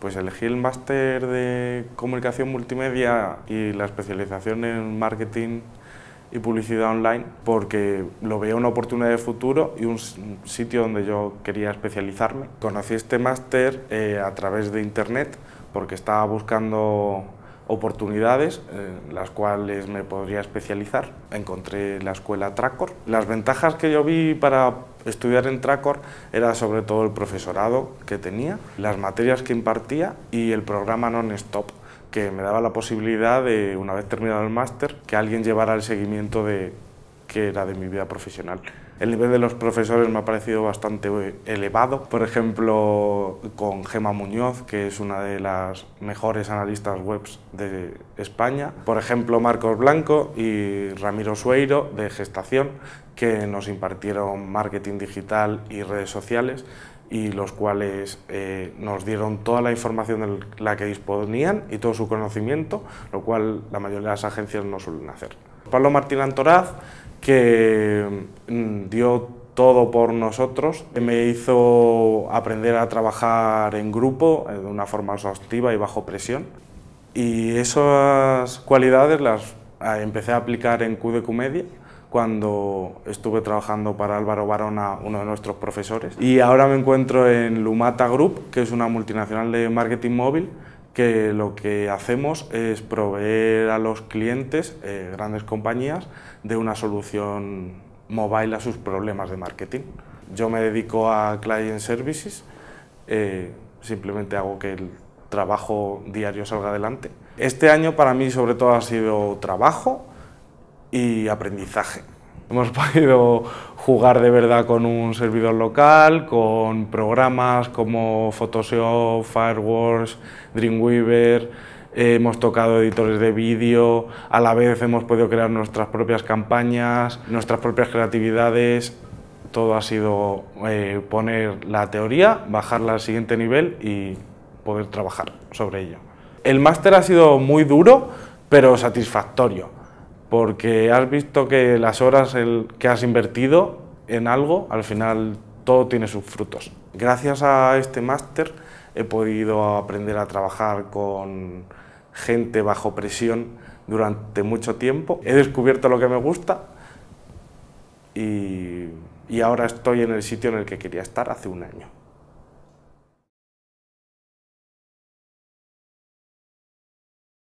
Pues elegí el máster de comunicación multimedia y la especialización en marketing y publicidad online porque lo veía una oportunidad de futuro y un sitio donde yo quería especializarme. Conocí este máster eh, a través de internet porque estaba buscando oportunidades en eh, las cuales me podría especializar. Encontré la escuela Tracor. Las ventajas que yo vi para estudiar en Tracor era sobre todo el profesorado que tenía, las materias que impartía y el programa non-stop que me daba la posibilidad de, una vez terminado el máster, que alguien llevara el seguimiento de qué era de mi vida profesional. El nivel de los profesores me ha parecido bastante eh, elevado. Por ejemplo, con Gema Muñoz, que es una de las mejores analistas webs de España. Por ejemplo, Marcos Blanco y Ramiro Sueiro de Gestación, que nos impartieron marketing digital y redes sociales y los cuales eh, nos dieron toda la información de la que disponían y todo su conocimiento, lo cual la mayoría de las agencias no suelen hacer. Pablo Martín Antoraz, que Mm, dio todo por nosotros. Me hizo aprender a trabajar en grupo eh, de una forma exhaustiva y bajo presión. Y esas cualidades las ah, empecé a aplicar en QDQ Media cuando estuve trabajando para Álvaro Barona, uno de nuestros profesores. Y ahora me encuentro en Lumata Group, que es una multinacional de marketing móvil, que lo que hacemos es proveer a los clientes, eh, grandes compañías, de una solución mobile a sus problemas de marketing. Yo me dedico a client services, eh, simplemente hago que el trabajo diario salga adelante. Este año para mí sobre todo ha sido trabajo y aprendizaje. Hemos podido jugar de verdad con un servidor local, con programas como Photoshop, Fireworks, Dreamweaver, hemos tocado editores de vídeo, a la vez hemos podido crear nuestras propias campañas, nuestras propias creatividades. Todo ha sido eh, poner la teoría, bajarla al siguiente nivel y poder trabajar sobre ello. El máster ha sido muy duro, pero satisfactorio, porque has visto que las horas que has invertido en algo, al final todo tiene sus frutos. Gracias a este máster he podido aprender a trabajar con gente bajo presión durante mucho tiempo. He descubierto lo que me gusta y, y ahora estoy en el sitio en el que quería estar hace un año.